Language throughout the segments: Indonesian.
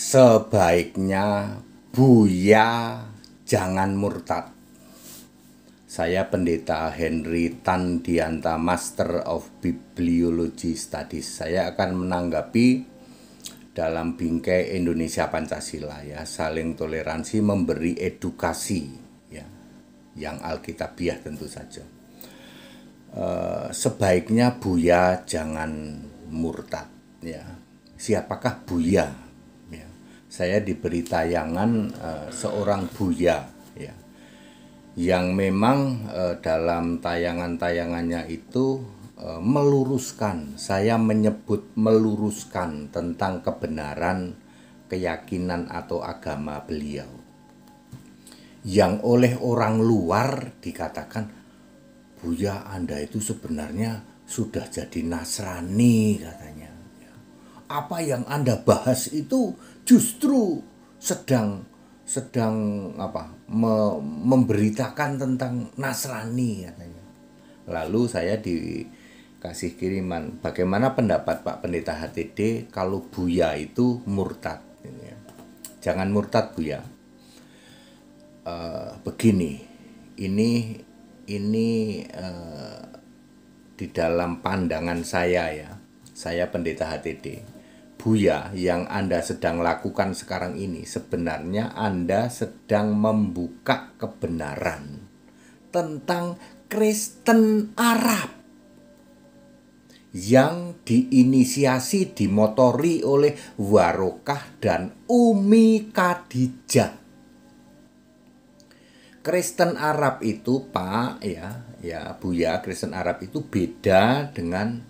Sebaiknya Buya jangan murtad. Saya Pendeta Henry Tan Dianta Master of Bibliology Studies. Saya akan menanggapi dalam bingkai Indonesia Pancasila ya, saling toleransi memberi edukasi ya, yang alkitabiah tentu saja. E, sebaiknya Buya jangan murtad ya. Siapakah Buya? saya diberi tayangan uh, seorang buya ya yang memang uh, dalam tayangan-tayangannya itu uh, meluruskan saya menyebut meluruskan tentang kebenaran keyakinan atau agama beliau yang oleh orang luar dikatakan Buya Anda itu sebenarnya sudah jadi Nasrani katanya apa yang Anda bahas itu justru sedang sedang apa me, memberitakan tentang Nasrani katanya. Lalu saya dikasih kiriman bagaimana pendapat Pak Pendeta HTD kalau Buya itu murtad ya. Jangan murtad Buya. Uh, begini, ini ini uh, di dalam pandangan saya ya. Saya Pendeta HTD buya yang Anda sedang lakukan sekarang ini sebenarnya Anda sedang membuka kebenaran tentang Kristen Arab yang diinisiasi dimotori oleh Warokah dan Umi Khadijah. Kristen Arab itu Pak ya ya Buya Kristen Arab itu beda dengan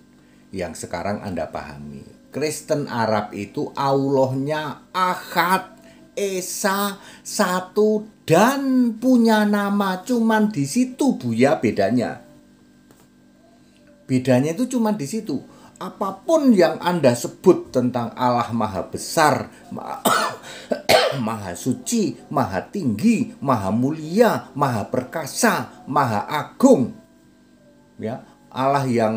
yang sekarang Anda pahami. Kristen Arab itu Allahnya Ahad, Esa, satu dan punya nama. Cuman di situ bu ya bedanya. Bedanya itu cuman di situ. Apapun yang Anda sebut tentang Allah Maha Besar, ma Maha Suci, Maha Tinggi, Maha Mulia, Maha Perkasa, Maha Agung. Ya, Allah yang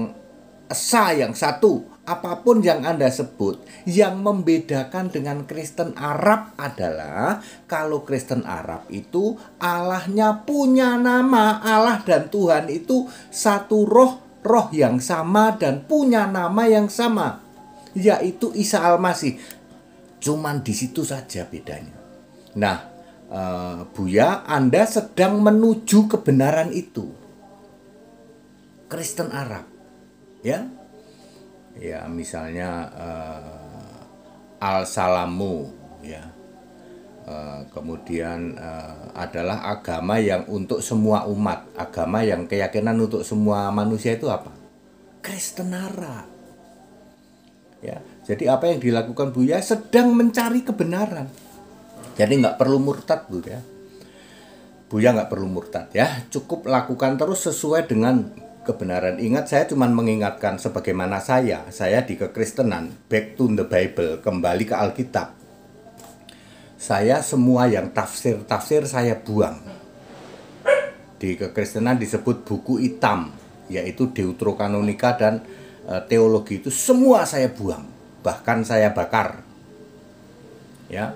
Esa yang satu, apapun yang Anda sebut, yang membedakan dengan Kristen Arab adalah kalau Kristen Arab itu Allahnya punya nama, Allah dan Tuhan itu satu roh, roh yang sama dan punya nama yang sama, yaitu Isa Al-Masih. Cuman di situ saja bedanya. Nah, uh, Buya, Anda sedang menuju kebenaran itu. Kristen Arab, ya ya misalnya uh, eh, al salamu ya uh, kemudian uh, adalah agama yang untuk semua umat agama yang keyakinan untuk semua manusia itu apa Kristenara ya jadi apa yang dilakukan Buya sedang mencari kebenaran jadi nggak perlu murtad bu ya Buya nggak perlu murtad ya cukup lakukan terus sesuai dengan kebenaran. Ingat saya cuma mengingatkan sebagaimana saya, saya di kekristenan, back to the Bible, kembali ke Alkitab. Saya semua yang tafsir-tafsir saya buang. Di kekristenan disebut buku hitam, yaitu Deuterokanonika dan eh, teologi itu semua saya buang, bahkan saya bakar. Ya.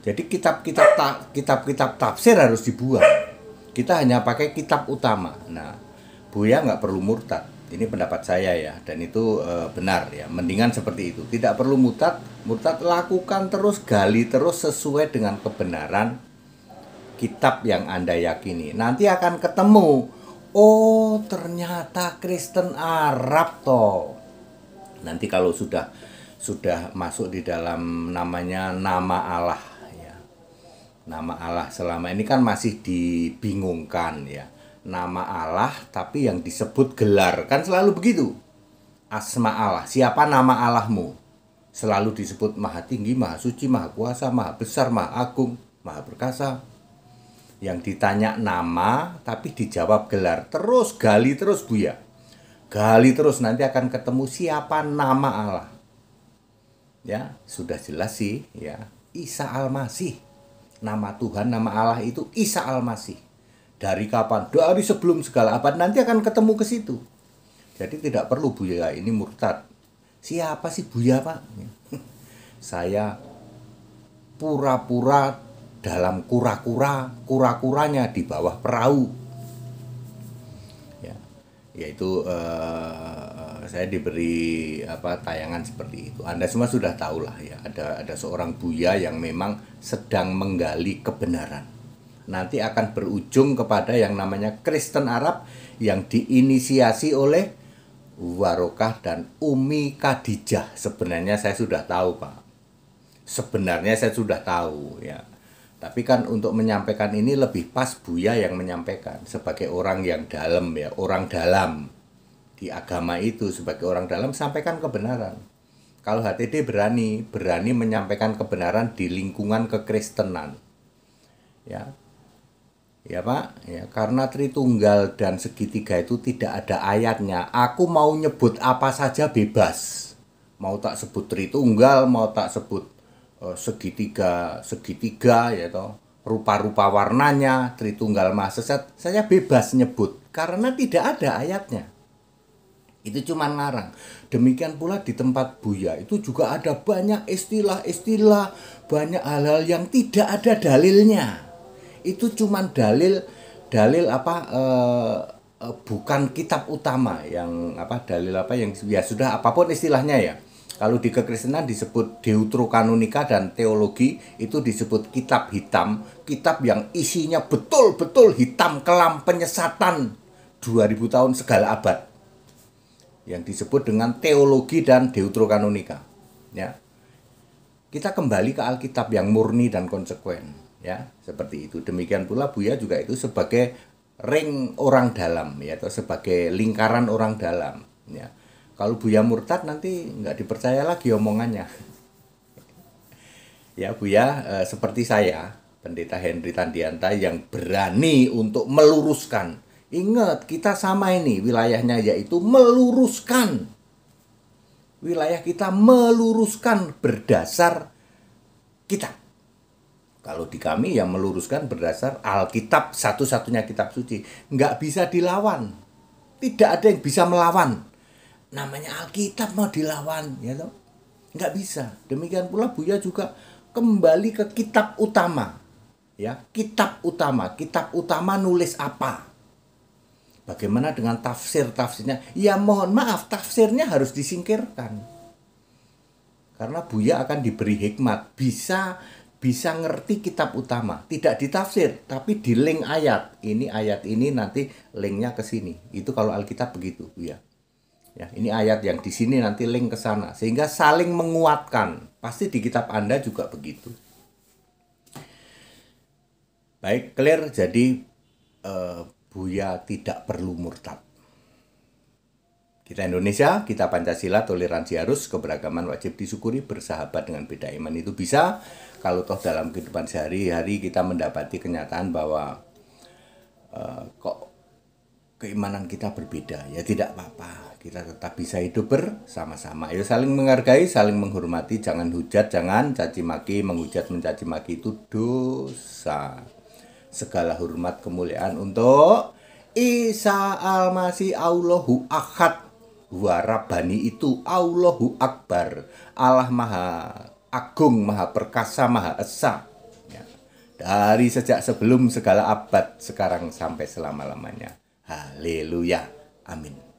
Jadi kitab-kitab kitab kitab-kitab tafsir harus dibuang. Kita hanya pakai kitab utama. Nah, Buya nggak perlu murtad. Ini pendapat saya ya, dan itu e, benar ya. Mendingan seperti itu. Tidak perlu murtad, murtad lakukan terus, gali terus sesuai dengan kebenaran kitab yang Anda yakini. Nanti akan ketemu. Oh, ternyata Kristen Arab toh. Nanti kalau sudah sudah masuk di dalam namanya nama Allah ya. Nama Allah selama ini kan masih dibingungkan ya nama Allah tapi yang disebut gelar kan selalu begitu asma Allah siapa nama Allahmu selalu disebut maha tinggi maha suci maha kuasa maha besar maha agung maha perkasa yang ditanya nama tapi dijawab gelar terus gali terus buya gali terus nanti akan ketemu siapa nama Allah ya sudah jelas sih ya Isa Al-Masih nama Tuhan nama Allah itu Isa Al-Masih dari kapan? Dari sebelum segala abad. Nanti akan ketemu ke situ. Jadi tidak perlu Buya ini murtad. Siapa sih Buya Pak? Saya pura-pura dalam kura-kura, kura-kuranya di bawah perahu. Ya, yaitu eh, saya diberi apa tayangan seperti itu. Anda semua sudah tahulah ya, ada ada seorang buya yang memang sedang menggali kebenaran nanti akan berujung kepada yang namanya Kristen Arab yang diinisiasi oleh Warokah dan Umi Kadijah. Sebenarnya saya sudah tahu, Pak. Sebenarnya saya sudah tahu, ya. Tapi kan untuk menyampaikan ini lebih pas Buya yang menyampaikan sebagai orang yang dalam ya, orang dalam di agama itu sebagai orang dalam sampaikan kebenaran. Kalau HTD berani, berani menyampaikan kebenaran di lingkungan kekristenan. Ya, ya Pak, ya, karena Tritunggal dan segitiga itu tidak ada ayatnya. Aku mau nyebut apa saja bebas. Mau tak sebut Tritunggal, mau tak sebut uh, segitiga, segitiga ya toh, rupa-rupa warnanya Tritunggal Mas. Saya, saya bebas nyebut karena tidak ada ayatnya. Itu cuma ngarang. Demikian pula di tempat Buya itu juga ada banyak istilah-istilah, banyak hal-hal yang tidak ada dalilnya itu cuman dalil dalil apa eh, eh, bukan kitab utama yang apa dalil apa yang ya sudah apapun istilahnya ya kalau di kekristenan disebut deutrokanonika dan teologi itu disebut kitab hitam kitab yang isinya betul-betul hitam kelam penyesatan 2000 tahun segala abad yang disebut dengan teologi dan deutrokanonika ya kita kembali ke Alkitab yang murni dan konsekuen ya seperti itu demikian pula Buya juga itu sebagai ring orang dalam ya atau sebagai lingkaran orang dalam ya kalau Buya murtad nanti nggak dipercaya lagi omongannya ya Buya e, seperti saya pendeta Henry Tandianta yang berani untuk meluruskan ingat kita sama ini wilayahnya yaitu meluruskan wilayah kita meluruskan berdasar kita kalau di kami yang meluruskan berdasar Alkitab satu-satunya kitab suci. Nggak bisa dilawan. Tidak ada yang bisa melawan. Namanya Alkitab mau dilawan. ya toh? Nggak bisa. Demikian pula Buya juga kembali ke kitab utama. ya Kitab utama. Kitab utama nulis apa? Bagaimana dengan tafsir-tafsirnya? Ya mohon maaf, tafsirnya harus disingkirkan. Karena Buya akan diberi hikmat. Bisa bisa ngerti kitab utama, tidak ditafsir, tapi di link ayat. Ini ayat ini nanti linknya ke sini. Itu kalau Alkitab begitu, ya. Ya, ini ayat yang di sini nanti link ke sana, sehingga saling menguatkan. Pasti di kitab Anda juga begitu. Baik, clear. Jadi uh, Buya tidak perlu murtad. Kita Indonesia, kita Pancasila, toleransi harus, keberagaman wajib disyukuri, bersahabat dengan beda iman itu bisa kalau toh dalam kehidupan sehari-hari kita mendapati kenyataan bahwa uh, kok keimanan kita berbeda ya tidak apa-apa kita tetap bisa hidup bersama-sama ayo ya saling menghargai saling menghormati jangan hujat jangan caci maki menghujat mencaci maki itu dosa segala hormat kemuliaan untuk Isa Almasih Allahu Ahad warabani itu Allahu Akbar Allah Maha Agung Maha Perkasa Maha Esa ya. dari sejak sebelum segala abad sekarang sampai selama-lamanya Haleluya Amin